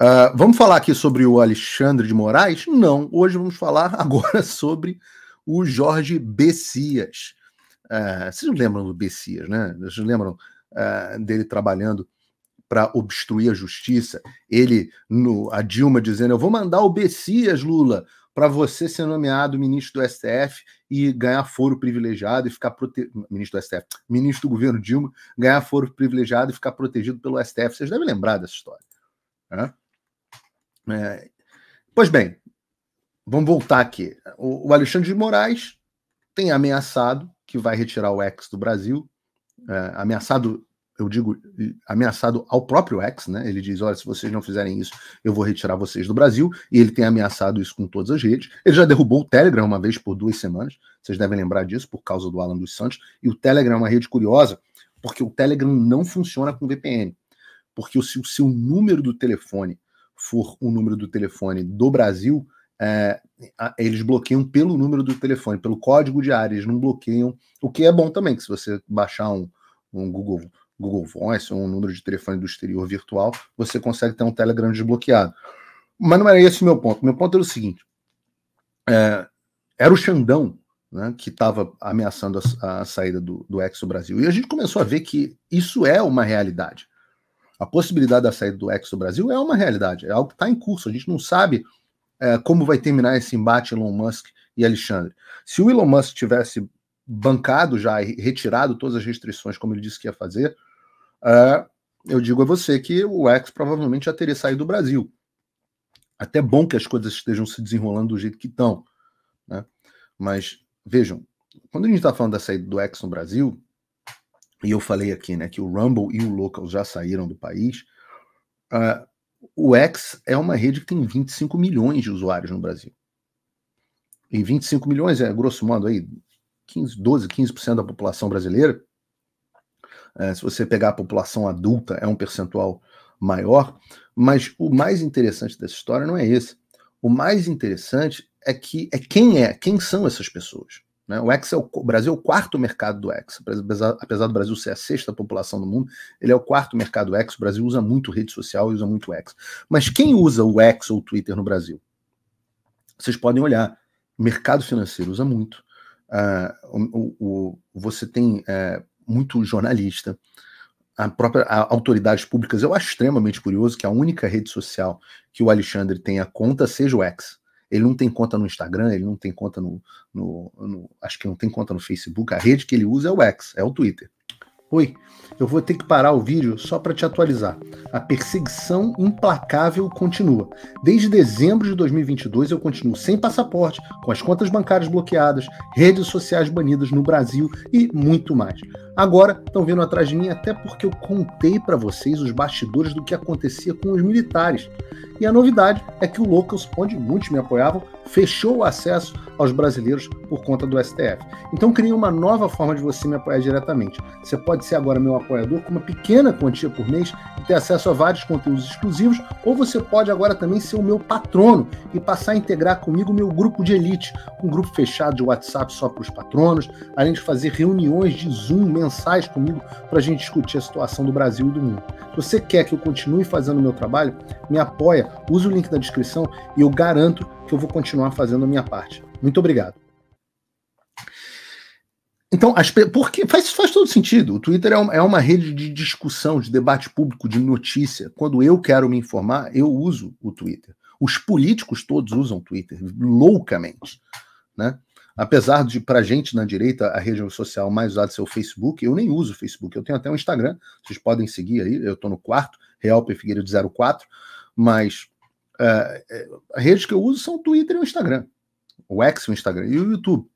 Uh, vamos falar aqui sobre o Alexandre de Moraes? Não, hoje vamos falar agora sobre o Jorge Bessias. Uh, vocês lembram do Bessias, né? Vocês lembram uh, dele trabalhando para obstruir a justiça? Ele, no, a Dilma, dizendo: Eu vou mandar o Bessias, Lula, para você ser nomeado ministro do STF e ganhar foro privilegiado e ficar protegido. Ministro do STF, ministro do governo Dilma, ganhar foro privilegiado e ficar protegido pelo STF. Vocês devem lembrar dessa história. Né? É, pois bem, vamos voltar aqui. O, o, Alexandre de Moraes tem ameaçado que vai retirar o ex do Brasil. É, ameaçado, eu digo, ameaçado ao próprio ex, né? Ele diz: olha, se vocês não fizerem isso, eu vou retirar vocês do Brasil. E ele tem ameaçado isso com todas as redes. Ele já derrubou o Telegram uma vez por duas semanas. Vocês devem lembrar disso por causa do Alan dos Santos. E o Telegram é uma rede curiosa, porque o Telegram não funciona com VPN. Porque se o seu número do telefone for o número do telefone do Brasil, é, eles bloqueiam pelo número do telefone, pelo código de área, eles não bloqueiam, o que é bom também, que se você baixar um, um Google, Google Voice ou um número de telefone do exterior virtual, você consegue ter um Telegram desbloqueado. Mas não era esse o meu ponto. Meu ponto era o seguinte: é, era o Xandão né, que estava ameaçando a, a, saída do, do Exo Brasil. E a gente começou a ver que isso é uma realidade a possibilidade da saída do ex do Brasil é uma realidade, é algo que está em curso. A gente não sabe é, como vai terminar esse embate Elon Musk e Alexandre. Se o Elon Musk tivesse bancado já e retirado todas as restrições, como ele disse que ia fazer, é, eu digo a você que o ex provavelmente já teria saído do Brasil. Até bom que as coisas estejam se desenrolando do jeito que estão. Né? Mas vejam, quando a gente está falando da saída do ex no Brasil, e eu falei aqui, né, que o Rumble e o Local já saíram do país, uh, o X é uma rede que tem 25 milhões de usuários no Brasil. E 25 milhões é, grosso modo, aí, 15, 12, 15% da população brasileira. Uh, se você pegar a população adulta, é um percentual maior. Mas o mais interessante dessa história não é esse. O mais interessante é que é quem é, quem são essas pessoas. Né? O, ex é o, o Brasil é o quarto mercado do ex. Apesar, do Brasil ser a sexta população do mundo, ele é o quarto mercado ex. O Brasil usa muito rede social e usa muito ex. Mas quem usa o ex ou o Twitter no Brasil? Vocês podem olhar. O mercado financeiro usa muito. Uh, o, o, você tem é, muito jornalista, a própria a autoridades públicas. Eu acho extremamente curioso que a única rede social que o Alexandre tenha conta seja o X. Ele não tem conta no Instagram, ele não tem conta no, no, no, Acho que não tem conta no Facebook. A rede que ele usa é o X, é o Twitter. Oi, eu vou ter que parar o vídeo só para te atualizar. A perseguição implacável continua. Desde dezembro de 2022 eu continuo sem passaporte, com as contas bancárias bloqueadas, redes sociais banidas no Brasil e muito mais. Agora estão vindo atrás de mim até porque eu contei para vocês os bastidores do que acontecia com os militares. E a novidade é que o Locals, onde muitos me apoiavam, fechou o acesso aos brasileiros por conta do STF. Então criei uma nova forma de você me apoiar diretamente. Você pode ser agora meu apoiador com uma pequena quantia por mês e ter acesso a vários conteúdos exclusivos, ou você pode agora também ser o meu patrono e passar a integrar comigo o meu grupo de elite, um grupo fechado de WhatsApp só para os patronos, além de fazer reuniões de Zoom mensais comigo para a gente discutir a situação do Brasil e do mundo. Se você quer que eu continue fazendo o meu trabalho, me apoia, use o link na descrição e eu garanto que eu vou continuar fazendo a minha parte. Muito obrigado. Então, as, porque faz, faz todo sentido. O Twitter é uma, é uma rede de discussão, de debate público, de notícia. Quando eu quero me informar, eu uso o Twitter. Os políticos todos usam o Twitter, loucamente. Né? Apesar de, para gente na direita, a rede social mais usada ser o Facebook, eu nem uso o Facebook. Eu tenho até um Instagram, vocês podem seguir aí. Eu estou no quarto, Real P. Figueiredo 04. Mas uh, eh, as eh, redes que eu uso são o Twitter e o Instagram o X, o Instagram e o YouTube.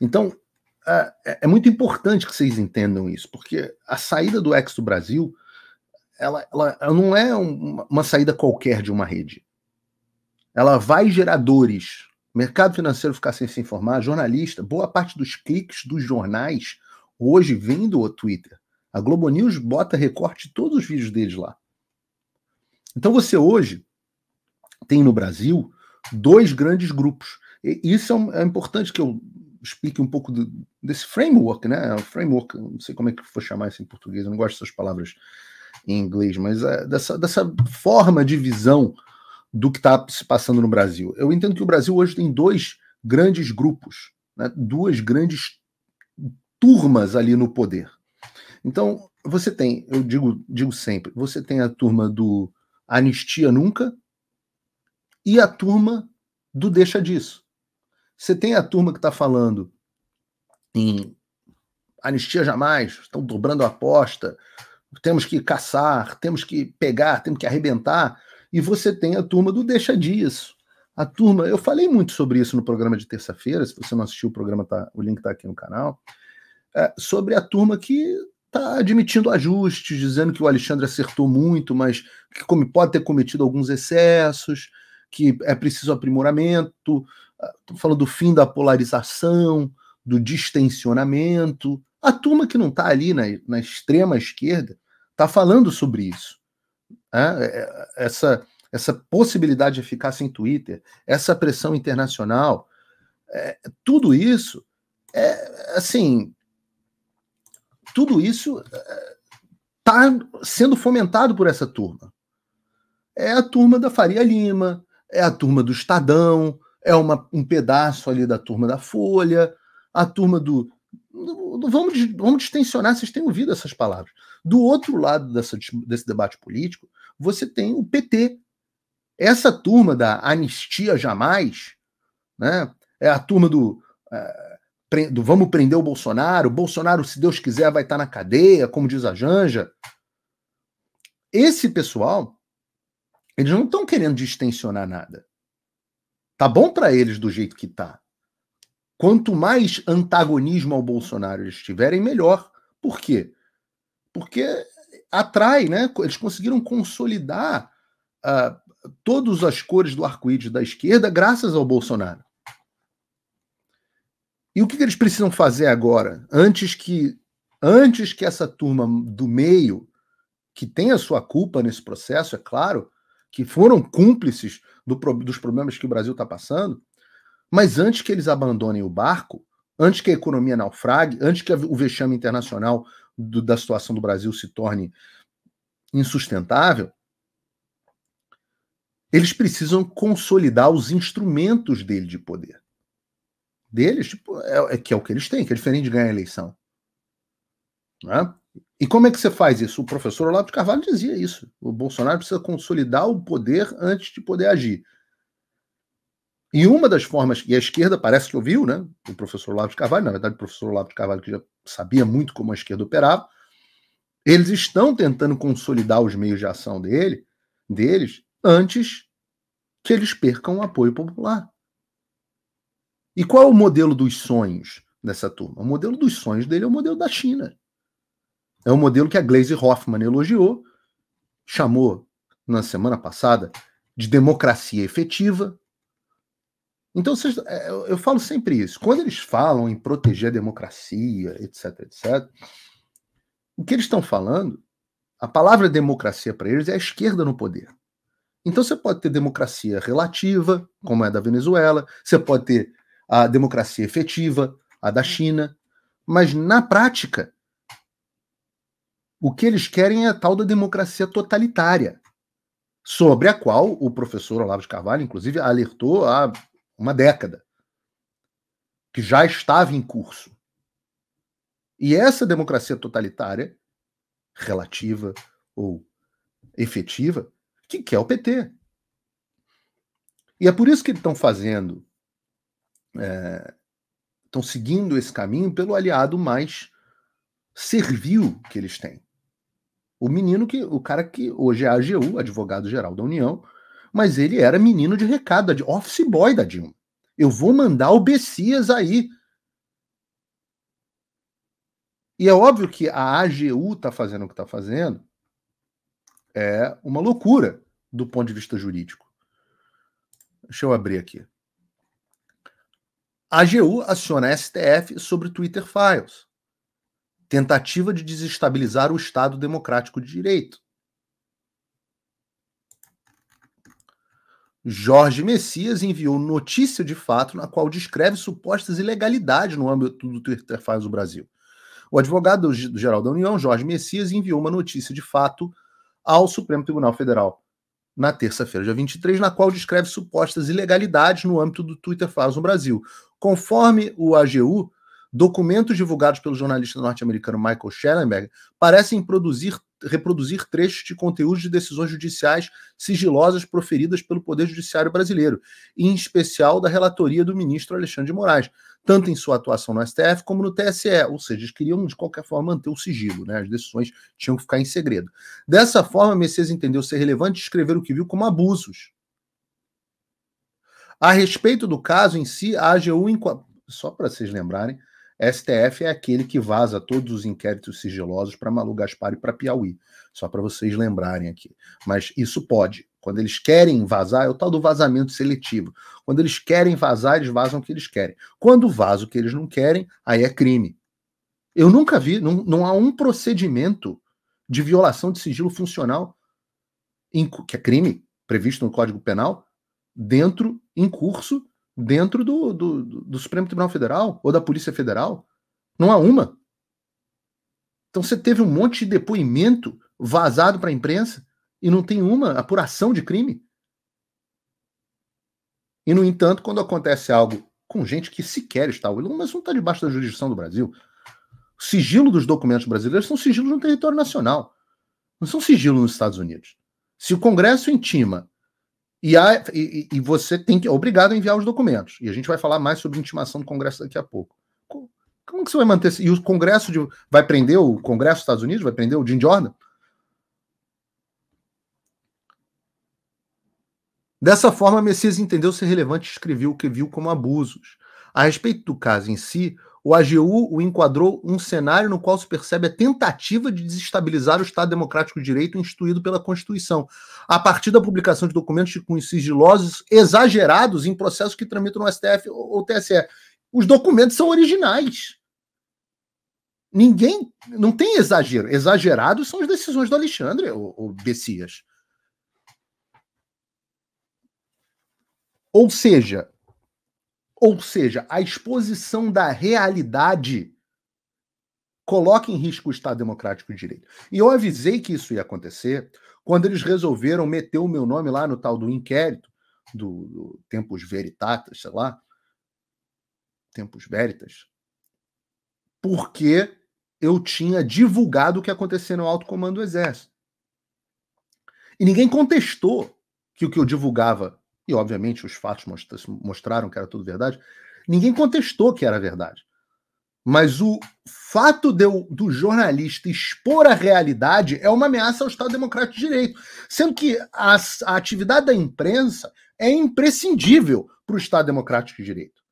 Então, é, é, é muito importante que vocês entendam isso, porque a saída do X do Brasil, ela, ela, ela não é uma, uma saída qualquer de uma rede. Ela vai gerar dores. mercado financeiro ficar sem se informar, jornalista, boa parte dos cliques dos jornais hoje vem do Twitter. A Globo News bota recorte todos os vídeos deles lá. Então você hoje tem no Brasil dois grandes grupos. E isso é, é importante que eu explique um pouco de, desse framework, né? É framework, não sei como é que for chamar isso em português, eu não gosto dessas palavras em inglês, mas é dessa, dessa forma de visão do que está se passando no Brasil. Eu entendo que o Brasil hoje tem dois grandes grupos, né? duas grandes turmas ali no poder. Então, você tem, eu digo, digo sempre, você tem a turma do Anistia Nunca, e a turma do deixa disso. Você tem a turma que está falando em anistia jamais, estão dobrando a aposta, temos que caçar, temos que pegar, temos que arrebentar, e você tem a turma do deixa disso. A turma, eu falei muito sobre isso no programa de terça-feira, se você não assistiu o programa, tá, o link está aqui no canal, é, sobre a turma que está admitindo ajustes, dizendo que o Alexandre acertou muito, mas que pode ter cometido alguns excessos, que é preciso aprimoramento, estou ah, falando do fim da polarização, do distensionamento. A turma que não está ali na, na, extrema esquerda está falando sobre isso. Né? É, é, essa, essa possibilidade de ficar sem Twitter, essa pressão internacional, é, tudo isso é assim. Tudo isso está é, sendo fomentado por essa turma. É a turma da Faria Lima, é a turma do Estadão, é uma, um pedaço ali da turma da Folha, a turma do. do vamos, vamos distensionar, vocês têm ouvido essas palavras. Do outro lado dessa, desse debate político, você tem o PT. Essa turma da anistia jamais, né? É a turma do, eh, do vamos prender o Bolsonaro, o Bolsonaro, se Deus quiser, vai estar na cadeia, como diz a Janja. Esse pessoal eles não estão querendo distensionar nada. Tá bom para eles do jeito que tá. Quanto mais antagonismo ao Bolsonaro eles tiverem, melhor. Por quê? Porque atrai, né? Eles conseguiram consolidar uh, todas as cores do arco-íris da esquerda graças ao Bolsonaro. E o que, que eles precisam fazer agora, antes que antes que essa turma do meio, que tem a sua culpa nesse processo, é claro, que foram cúmplices do, dos problemas que o Brasil está passando, mas antes que eles abandonem o barco, antes que a economia naufrague, antes que o vexame internacional do, da situação do Brasil se torne insustentável, eles precisam consolidar os instrumentos dele de poder. Deles, tipo, é, é, que é o que eles têm, que é diferente de ganhar a eleição. Né? E como é que você faz isso? O professor Olavo de Carvalho dizia isso. O Bolsonaro precisa consolidar o poder antes de poder agir. E uma das formas, e a esquerda parece que ouviu, né? O professor Olavo de Carvalho, na verdade, o professor Olavo de Carvalho, que já sabia muito como a esquerda operava, eles estão tentando consolidar os meios de ação dele, deles antes que eles percam o apoio popular. E qual é o modelo dos sonhos dessa turma? O modelo dos sonhos dele é o modelo da China. É um modelo que a Glaze Hoffman elogiou, chamou na semana passada de democracia efetiva. Então, vocês, é, eu falo sempre isso. Quando eles falam em proteger a democracia, etc, etc, o que eles estão falando, a palavra democracia para eles é a esquerda no poder. Então, você pode ter democracia relativa, como é a da Venezuela, você pode ter a democracia efetiva, a da China, mas na prática, o que eles querem é a tal da democracia totalitária, sobre a qual o professor Olavo de Carvalho, inclusive, alertou há uma década, que já estava em curso. E essa democracia totalitária, relativa ou efetiva, que quer o PT. E é por isso que eles estão fazendo, é, estão seguindo esse caminho pelo aliado mais servil que eles têm. O menino que, o cara que hoje é AGU, advogado-geral da União, mas ele era menino de recado, de office boy da Dilma. Eu vou mandar o Bessias aí. E é óbvio que a AGU está fazendo o que está fazendo, é uma loucura do ponto de vista jurídico. Deixa eu abrir aqui. A AGU aciona a STF sobre Twitter Files tentativa de desestabilizar o Estado democrático de direito. Jorge Messias enviou notícia de fato na qual descreve supostas ilegalidades no âmbito do Twitter faz o Brasil. O advogado do geral da União, Jorge Messias, enviou uma notícia de fato ao Supremo Tribunal Federal na terça-feira, dia 23, na qual descreve supostas ilegalidades no âmbito do Twitter faz no Brasil. Conforme o AGU, documentos divulgados pelo jornalista norte-americano Michael Schellenberg parecem produzir, reproduzir trechos de conteúdos de decisões judiciais sigilosas proferidas pelo Poder Judiciário brasileiro, em especial da relatoria do ministro Alexandre de Moraes, tanto em sua atuação no STF como no TSE, ou seja, eles queriam de qualquer forma manter o sigilo, né? as decisões tinham que ficar em segredo. Dessa forma, Messias entendeu ser relevante escrever o que viu como abusos. A respeito do caso em si, a AGU, só para vocês lembrarem, STF é aquele que vaza todos os inquéritos sigilosos para Malu Gaspar e para Piauí, só para vocês lembrarem aqui. Mas isso pode. Quando eles querem vazar, é o tal do vazamento seletivo. Quando eles querem vazar, eles vazam o que eles querem. Quando vaza o que eles não querem, aí é crime. Eu nunca vi, não, não há um procedimento de violação de sigilo funcional, em, que é crime, previsto no Código Penal, dentro, em curso, dentro do, do, do Supremo Tribunal Federal ou da Polícia Federal. Não há uma. Então você teve um monte de depoimento vazado para a imprensa e não tem uma apuração de crime. E, no entanto, quando acontece algo com gente que sequer está, o mas não está debaixo da jurisdição do Brasil, o sigilo dos documentos brasileiros são sigilos no território nacional, não são sigilo nos Estados Unidos. Se o Congresso intima e, há, e, e, você tem que é obrigado a enviar os documentos. E a gente vai falar mais sobre intimação do Congresso daqui a pouco. Como que você vai manter? E o Congresso de, vai prender o Congresso dos Estados Unidos? Vai prender o Jim Jordan? Dessa forma, Messias entendeu ser relevante e escreveu o que viu como abusos. A respeito do caso em si, o AGU o enquadrou um cenário no qual se percebe a tentativa de desestabilizar o Estado Democrático de Direito instituído pela Constituição, a partir da publicação de documentos de cunhos sigilosos exagerados em processos que tramitam no STF ou TSE. Os documentos são originais. Ninguém. Não tem exagero. Exagerados são as decisões do Alexandre, o Bessias. Ou seja, ou seja, a exposição da realidade coloca em risco o Estado Democrático de Direito. E eu avisei que isso ia acontecer quando eles resolveram meter o meu nome lá no tal do inquérito do, do Tempos Veritatis, sei lá, Tempos Veritas, porque eu tinha divulgado o que acontecia no alto comando do Exército. E ninguém contestou que o que eu divulgava e obviamente os fatos mostraram que era tudo verdade, ninguém contestou que era verdade. Mas o fato de, do jornalista expor a realidade é uma ameaça ao Estado Democrático de Direito, sendo que a, a atividade da imprensa é imprescindível para o Estado Democrático de Direito.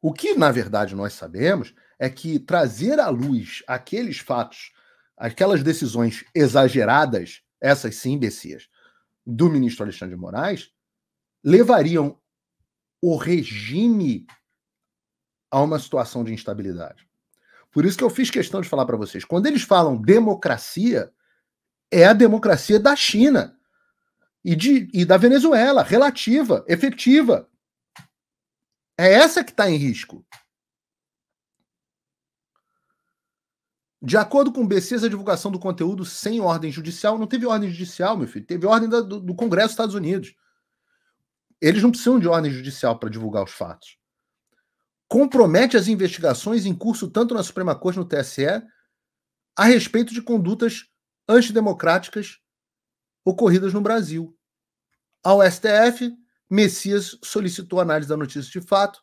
O que, na verdade, nós sabemos é que trazer à luz aqueles fatos, aquelas decisões exageradas essas sim, Bessias, do ministro Alexandre de Moraes, levariam o regime a uma situação de instabilidade. Por isso que eu fiz questão de falar para vocês. Quando eles falam democracia, é a democracia da China e, de, e da Venezuela, relativa, efetiva. É essa que está em risco. De acordo com o BCs, a divulgação do conteúdo sem ordem judicial não teve ordem judicial, meu filho. Teve ordem da, do, do, Congresso dos Estados Unidos. Eles não precisam de ordem judicial para divulgar os fatos. Compromete as investigações em curso tanto na Suprema Corte no TSE a respeito de condutas antidemocráticas ocorridas no Brasil. Ao STF, Messias solicitou análise da notícia de fato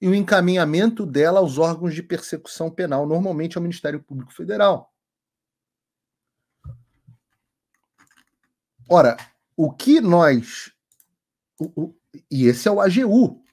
e o encaminhamento dela aos órgãos de persecução penal, normalmente ao é Ministério Público Federal. Ora, o que nós. O, o, e esse é o AGU.